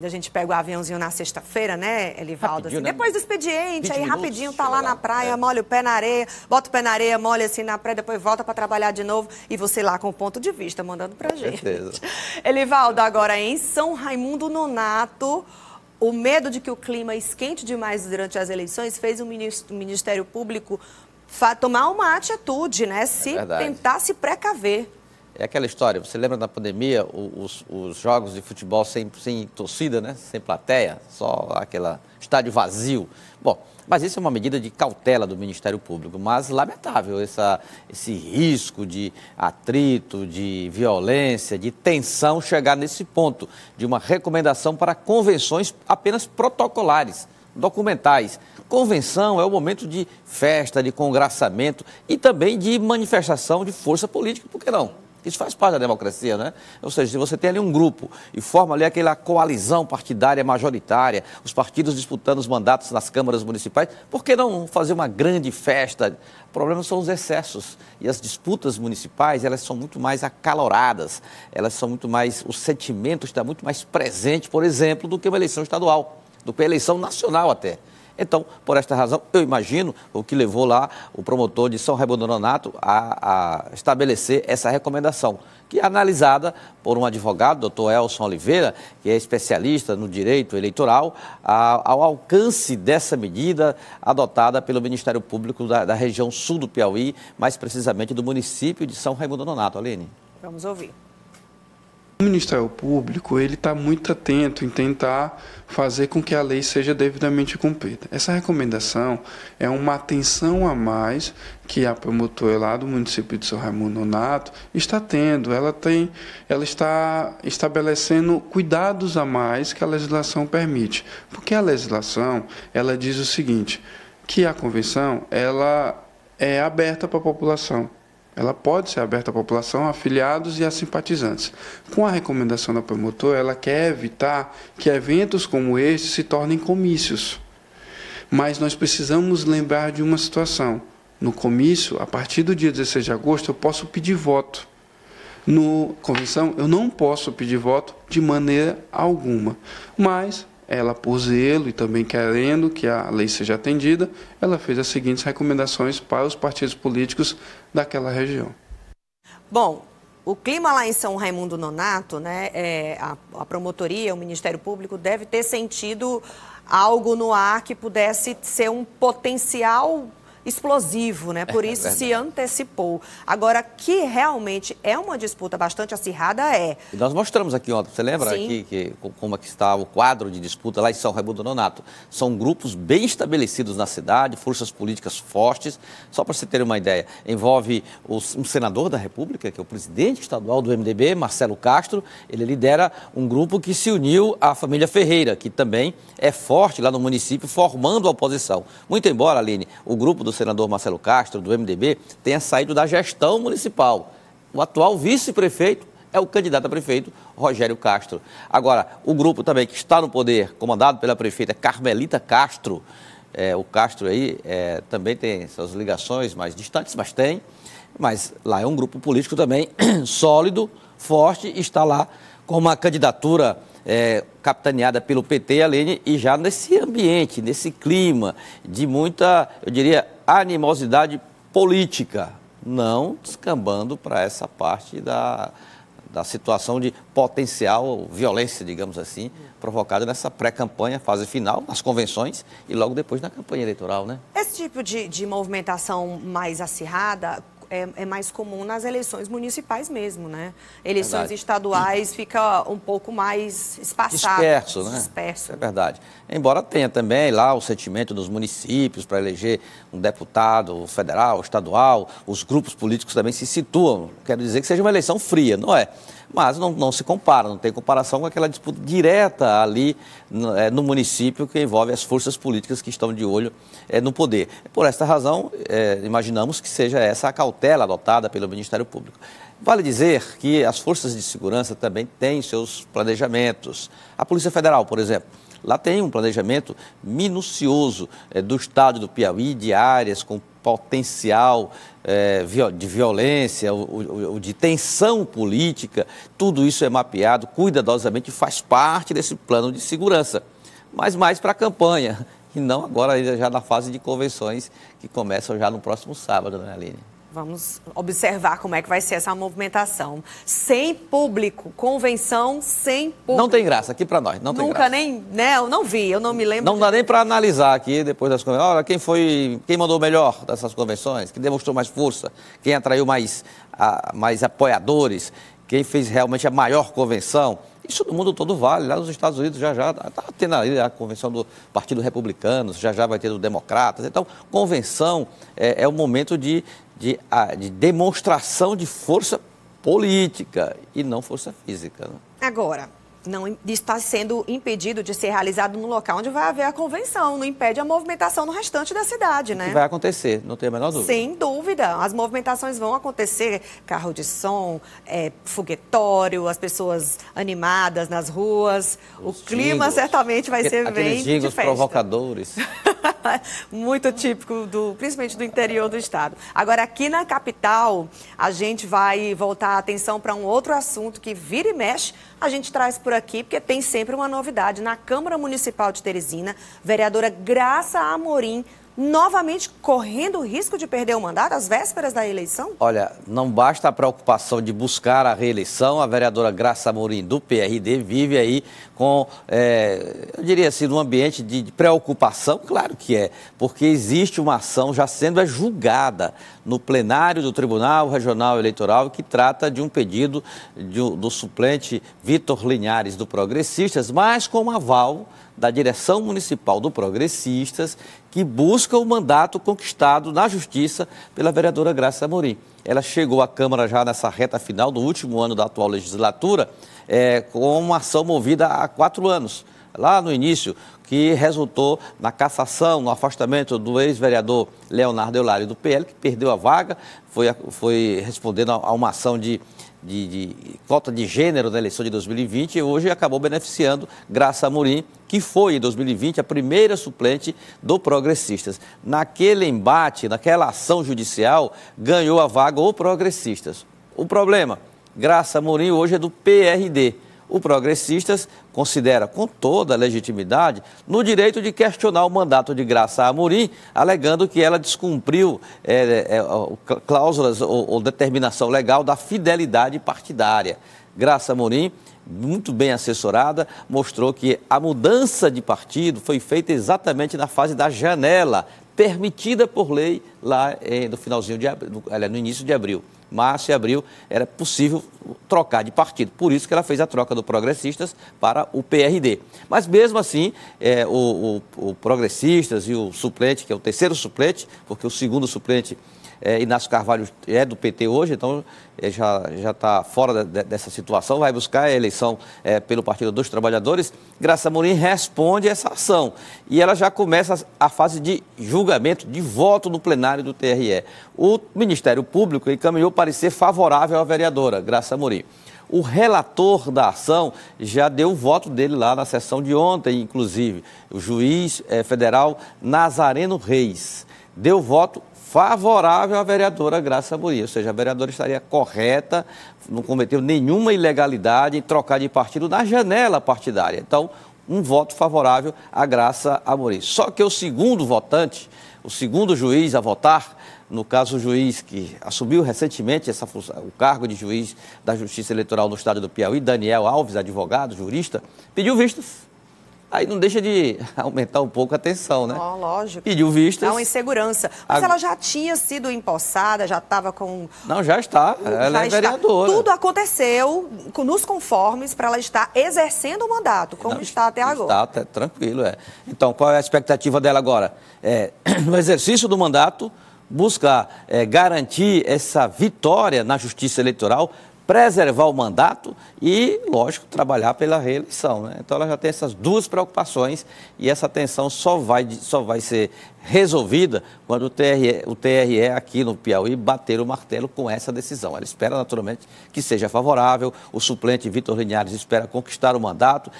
A gente pega o aviãozinho na sexta-feira, né, Elivaldo? Assim, né? depois do expediente, aí minutos, rapidinho tá lá na praia, é. molha o pé na areia, bota o pé na areia, molha assim na praia, depois volta para trabalhar de novo e você lá com o ponto de vista mandando pra gente. Certeza. Elivaldo, agora em São Raimundo Nonato, o medo de que o clima esquente demais durante as eleições fez o Ministério Público tomar uma atitude, né? Se é tentar se precaver. É aquela história, você lembra na pandemia os, os jogos de futebol sem, sem torcida, né? sem plateia, só aquele estádio vazio. Bom, mas isso é uma medida de cautela do Ministério Público, mas lamentável essa, esse risco de atrito, de violência, de tensão chegar nesse ponto de uma recomendação para convenções apenas protocolares, documentais. Convenção é o momento de festa, de congraçamento e também de manifestação de força política, por que não? Isso faz parte da democracia, né? Ou seja, se você tem ali um grupo e forma ali aquela coalizão partidária majoritária, os partidos disputando os mandatos nas câmaras municipais, por que não fazer uma grande festa? O problema são os excessos. E as disputas municipais, elas são muito mais acaloradas, elas são muito mais. O sentimento está muito mais presente, por exemplo, do que uma eleição estadual, do que uma eleição nacional até. Então, por esta razão, eu imagino o que levou lá o promotor de São Raimundo Nonato a, a estabelecer essa recomendação, que é analisada por um advogado, doutor Elson Oliveira, que é especialista no direito eleitoral, a, ao alcance dessa medida adotada pelo Ministério Público da, da região sul do Piauí, mais precisamente do município de São Raimundo Nonato. Aline. Vamos ouvir. O Ministério Público ele está muito atento em tentar fazer com que a lei seja devidamente cumprida. Essa recomendação é uma atenção a mais que a promotora lá do município de São Raimundo Nonato está tendo. Ela tem, ela está estabelecendo cuidados a mais que a legislação permite, porque a legislação ela diz o seguinte, que a convenção ela é aberta para a população ela pode ser aberta à população, afiliados e a simpatizantes. Com a recomendação da promotora, ela quer evitar que eventos como este se tornem comícios. Mas nós precisamos lembrar de uma situação. No comício, a partir do dia 16 de agosto, eu posso pedir voto. No convenção, eu não posso pedir voto de maneira alguma. Mas ela, por zelo e também querendo que a lei seja atendida, ela fez as seguintes recomendações para os partidos políticos daquela região. Bom, o clima lá em São Raimundo Nonato, né, é, a, a, promotoria, o Ministério Público deve ter sentido algo no ar que pudesse ser um potencial explosivo, né? É Por isso é se antecipou. Agora, que realmente é uma disputa bastante acirrada é. E nós mostramos aqui ontem, você lembra Sim. aqui que, como é que está o quadro de disputa lá em São Raimundo Nonato? São grupos bem estabelecidos na cidade, forças políticas fortes. Só para você ter uma ideia, envolve os, um senador da República, que é o presidente estadual do MDB, Marcelo Castro. Ele lidera um grupo que se uniu à família Ferreira, que também é forte lá no município, formando a oposição. Muito embora, Aline, o grupo do senador Marcelo Castro, do MDB, tenha saído da gestão municipal. O atual vice-prefeito é o candidato a prefeito, Rogério Castro. Agora, o grupo também que está no poder, comandado pela prefeita Carmelita Castro, é, o Castro aí é, também tem suas ligações mais distantes, mas tem. Mas lá é um grupo político também sólido, forte, está lá com uma candidatura é, capitaneada pelo PT, Alene, e já nesse ambiente, nesse clima de muita, eu diria, animosidade política, não descambando para essa parte da, da situação de potencial violência, digamos assim, provocada nessa pré-campanha, fase final, nas convenções e logo depois na campanha eleitoral, né? Esse tipo de, de movimentação mais acirrada é, é mais comum nas eleições municipais mesmo, né? Eleições verdade. estaduais fica um pouco mais espaçado. Disperso, né? Disperso. É verdade. Embora tenha também lá o sentimento dos municípios para eleger um deputado federal, estadual, os grupos políticos também se situam. Quero dizer que seja uma eleição fria, não é? mas não, não, se compara, não tem comparação com aquela disputa direta ali no, é, no município que envolve as forças políticas que estão de olho é, no poder. Por esta razão, é, imaginamos que seja essa a cautela cautela adotada pelo Ministério Público. Vale dizer que as forças de segurança também têm seus planejamentos. A Polícia Federal, por exemplo, lá tem um planejamento minucioso é, do estado do Piauí, de áreas com potencial é, de violência, ou, ou de tensão política. Tudo isso é mapeado cuidadosamente e faz parte desse plano de segurança. Mas mais para a campanha, e não agora já na fase de convenções que começam já no próximo sábado, dona né, Aline. Vamos observar como é que vai ser essa movimentação. Sem público, convenção sem público. Não tem graça aqui para nós, não tem Nunca graça. nem, né, eu não vi, eu não me lembro. Não de... dá nem para analisar aqui depois das convenções. Olha, quem foi, quem mandou melhor dessas convenções, quem demonstrou mais força, quem atraiu mais, a, mais apoiadores, quem fez realmente a maior convenção. Isso no mundo todo vale. Lá nos Estados Unidos já já está tá tendo ali a convenção do Partido Republicano, já já vai ter do Democratas. Então, convenção é, é o momento de de, ah, de demonstração de força política e não força física. Né? Agora, não está sendo impedido de ser realizado no local onde vai haver a convenção, não impede a movimentação no restante da cidade, né? Que vai acontecer, não tem a menor dúvida. Sem dúvida, as movimentações vão acontecer, carro de som, é, foguetório, as pessoas animadas nas ruas, Os o clima jingles, certamente vai ser bem Os festa. provocadores. Muito típico, do, principalmente do interior do estado. Agora, aqui na capital, a gente vai voltar a atenção para um outro assunto que vira e mexe, a gente traz por aqui, porque tem sempre uma novidade. Na Câmara Municipal de Teresina, vereadora Graça Amorim novamente correndo o risco de perder o mandato às vésperas da eleição? Olha, não basta a preocupação de buscar a reeleição. A vereadora Graça Amorim, do PRD, vive aí com, é, eu diria assim, um ambiente de, preocupação. Claro que é, porque existe uma ação já sendo é, julgada no plenário do Tribunal Regional Eleitoral que trata de um pedido de, do suplente Vitor Linhares, do Progressistas, mas com aval da direção municipal do Progressistas, que busca o mandato conquistado na Justiça pela vereadora Graça Amorim. Ela chegou à Câmara já nessa reta final do último ano da atual legislatura, é, com uma ação movida há quatro anos, lá no início, que resultou na cassação, no afastamento do ex-vereador Leonardo Eulário do PL, que perdeu a vaga, foi, foi respondendo a uma ação de de, de cota de gênero na eleição de 2020 e hoje acabou beneficiando Graça Amorim, que foi em 2020 a primeira suplente do Progressistas. Naquele embate, naquela ação judicial, ganhou a vaga o Progressistas. O problema, Graça Amorim hoje é do PRD o Progressistas considera com toda a legitimidade no direito de questionar o mandato de Graça Amorim, alegando que ela descumpriu é, é, é cláusulas ou, ou determinação legal da fidelidade partidária. Graça Amorim muito bem assessorada, mostrou que a mudança de partido foi feita exatamente na fase da janela, permitida por lei lá é, no finalzinho de abril, é no início de abril março e abril era possível trocar de partido. Por isso que ela fez a troca do Progressistas para o PRD. Mas mesmo assim, é, o, o, o Progressistas e o suplente, que é o terceiro suplente, porque o segundo suplente é, Inácio Carvalho é do PT hoje, então é, já já está fora de, dessa situação, vai buscar a eleição é, pelo Partido dos Trabalhadores. Graça Morim responde essa ação e ela já começa a fase de julgamento, de voto no plenário do TRE. O Ministério Público encaminhou parecer favorável à vereadora Graça Morim. O relator da ação já deu o voto dele lá na sessão de ontem, inclusive, o juiz é, federal Nazareno Reis. Deu voto favorável à vereadora Graça Mourinho, ou seja, a vereadora estaria correta, não cometeu nenhuma ilegalidade em trocar de partido na janela partidária. Então, um voto favorável à Graça Amorim. Só que o segundo votante, o segundo juiz a votar, no caso o juiz que assumiu recentemente essa função, o cargo de juiz da Justiça Eleitoral no estado do Piauí, Daniel Alves, advogado, jurista, pediu vistas Aí não deixa de aumentar um pouco a tensão, né? Oh, lógico. Pediu vistas. Dá uma insegurança. Mas a... ela já tinha sido empossada, já estava com. Não, já está. Ela já é está. vereadora. Tudo aconteceu nos conformes para ela estar exercendo o mandato, como não, está até agora. Está, tá, tranquilo, é. Então, qual é a expectativa dela agora? É, no exercício do mandato, buscar é, garantir essa vitória na justiça eleitoral preservar o mandato e, lógico, trabalhar pela reeleição. Né? Então ela já tem essas duas preocupações e essa tensão só vai, só vai ser resolvida quando o TRE, o TRE aqui no Piauí bater o martelo com essa decisão. Ela espera, naturalmente, que seja favorável, o suplente Vitor Linhares espera conquistar o mandato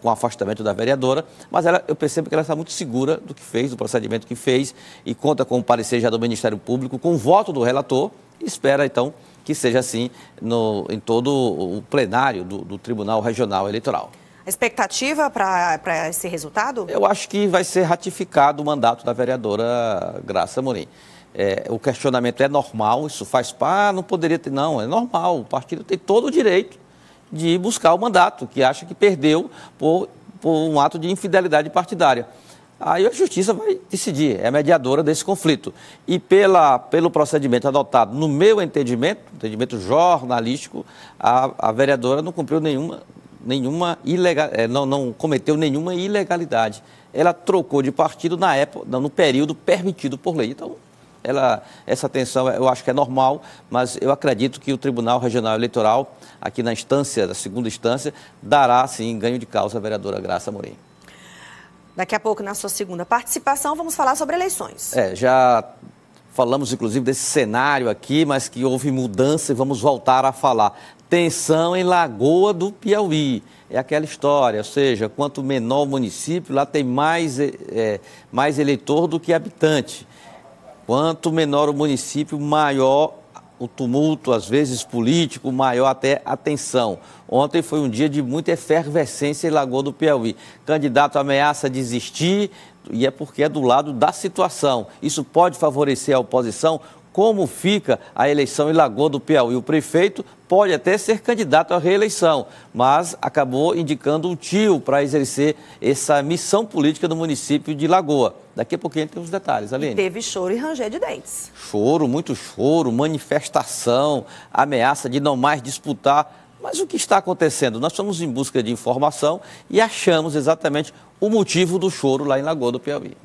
com o afastamento da vereadora, mas ela, eu percebo que ela está muito segura do que fez, do procedimento que fez e conta com o parecer já do Ministério Público, com o voto do relator e espera, então, que seja assim no, em todo o plenário do, do Tribunal Regional Eleitoral. A expectativa para esse resultado? Eu acho que vai ser ratificado o mandato da vereadora Graça Morim. É, o questionamento é normal, isso faz parte, ah, não poderia ter, não, é normal, o partido tem todo o direito de buscar o mandato, que acha que perdeu por, por um ato de infidelidade partidária aí a justiça vai decidir, é a mediadora desse conflito. E pela, pelo procedimento adotado, no meu entendimento, entendimento jornalístico, a, a vereadora não cumpriu nenhuma, nenhuma ilegal, eh, não, não cometeu nenhuma ilegalidade. Ela trocou de partido na época, no período permitido por lei. Então, ela, essa tensão eu acho que é normal, mas eu acredito que o Tribunal Regional Eleitoral, aqui na instância, da segunda instância, dará sim ganho de causa à vereadora Graça Moreira. Daqui a pouco, na sua segunda participação, vamos falar sobre eleições. É, já falamos inclusive desse cenário aqui, mas que houve mudança e vamos voltar a falar. Tensão em Lagoa do Piauí. É aquela história, ou seja, quanto menor o município, lá tem mais, é, mais eleitor do que habitante. Quanto menor o município, maior o tumulto, às vezes político, maior até a tensão. Ontem foi um dia de muita efervescência em Lagoa do Piauí. Candidato ameaça desistir e é porque é do lado da situação. Isso pode favorecer a oposição. Como fica a eleição em Lagoa do Piauí? O prefeito pode até ser candidato à reeleição, mas acabou indicando um tio para exercer essa missão política no município de Lagoa. Daqui a pouquinho tem os detalhes, Aline. E teve choro e ranger de dentes. Choro, muito choro, manifestação, ameaça de não mais disputar. Mas o que está acontecendo? Nós estamos em busca de informação e achamos exatamente o motivo do choro lá em Lagoa do Piauí.